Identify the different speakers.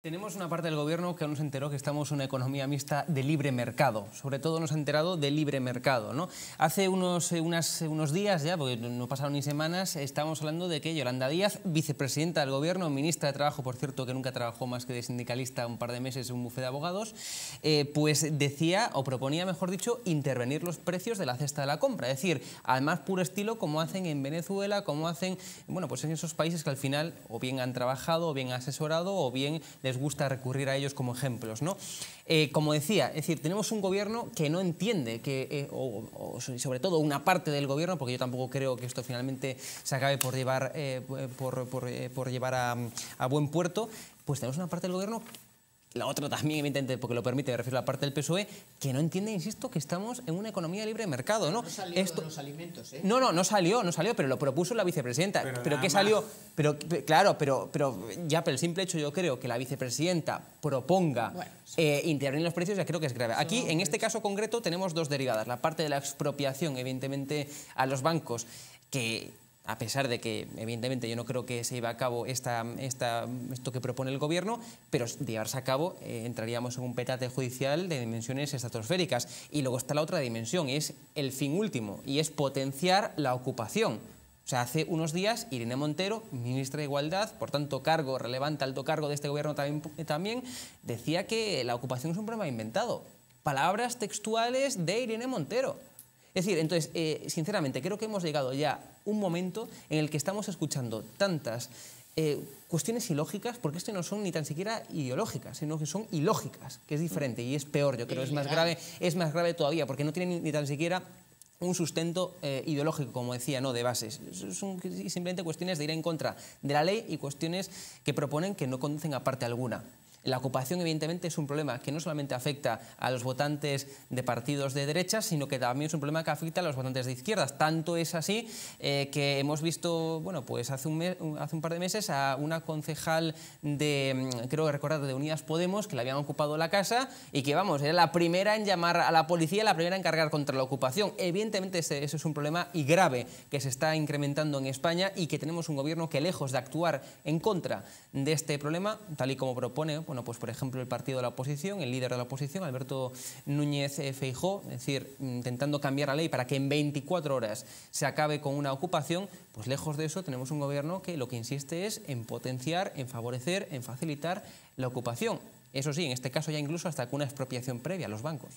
Speaker 1: Tenemos una parte del gobierno que aún se enteró que estamos en una economía mixta de libre mercado. Sobre todo nos ha enterado de libre mercado. ¿no? Hace unos, eh, eh, unos días ya, porque no pasaron ni semanas, estábamos hablando de que Yolanda Díaz, vicepresidenta del gobierno, ministra de Trabajo, por cierto, que nunca trabajó más que de sindicalista un par de meses en un bufete de abogados, eh, pues decía, o proponía, mejor dicho, intervenir los precios de la cesta de la compra. Es decir, al más puro estilo, como hacen en Venezuela, como hacen bueno, pues en esos países que al final o bien han trabajado, o bien asesorado, o bien les gusta recurrir a ellos como ejemplos. ¿no? Eh, como decía, es decir, tenemos un gobierno que no entiende, que, eh, sobre todo una parte del gobierno, porque yo tampoco creo que esto finalmente se acabe por llevar, eh, por, llevar a, a buen puerto, pues tenemos una parte del gobierno la otra también, evidentemente, porque lo permite, me refiero a la parte del PSOE, que no entiende, insisto, que estamos en una economía libre de mercado, ¿no? No salió Esto... los alimentos, ¿eh? No, no, no salió, no salió, pero lo propuso la vicepresidenta. Pero, qué salió, pero claro, pero, pero ya, por el simple hecho yo creo que la vicepresidenta proponga eh, intervenir en los precios ya creo que es grave. Aquí, en este caso concreto, tenemos dos derivadas. La parte de la expropiación, evidentemente, a los bancos, que a pesar de que evidentemente yo no creo que se lleve a cabo esta, esto que propone el gobierno, pero de llevarse a cabo eh, entraríamos en un petate judicial de dimensiones estratosféricas. Y luego está la otra dimensión, es el fin último, y es potenciar la ocupación. O sea, hace unos días Irene Montero, ministra de Igualdad, por tanto cargo relevante, alto cargo de este gobierno también, eh, también decía que la ocupación es un problema inventado. Palabras textuales de Irene Montero. Es decir, entonces, eh, sinceramente, creo que hemos llegado ya a un momento en el que estamos escuchando tantas eh, cuestiones ilógicas, porque esto no son ni tan siquiera ideológicas, sino que son ilógicas, que es diferente y es peor, yo creo, es más grave, es más grave todavía, porque no tienen ni tan siquiera un sustento eh, ideológico, como decía, no de bases. Son simplemente cuestiones de ir en contra de la ley y cuestiones que proponen que no conducen a parte alguna la ocupación evidentemente es un problema que no solamente afecta a los votantes de partidos de derecha, sino que también es un problema que afecta a los votantes de izquierdas. Tanto es así eh, que hemos visto, bueno, pues hace un, par de meses a una concejal de, mm, creo que recordar, de Unidas Podemos, que le habían ocupado la casa y que, vamos, era la primera en llamar a la policía, la primera en cargar contra la ocupación. Evidentemente ese, ese es un problema y grave que se está incrementando en España y que tenemos un gobierno que lejos de actuar en contra de este problema, tal y como propone, bueno, pues por ejemplo el partido de la oposición, el líder de la oposición, Alberto Núñez eh, Feijó, es decir, intentando cambiar la ley para que en 24 horas se acabe con una ocupación, pues lejos de eso tenemos un gobierno que lo que insiste es en potenciar, en favorecer, en facilitar la ocupación. Eso sí, en este caso ya incluso hasta con una expropiación previa a los bancos.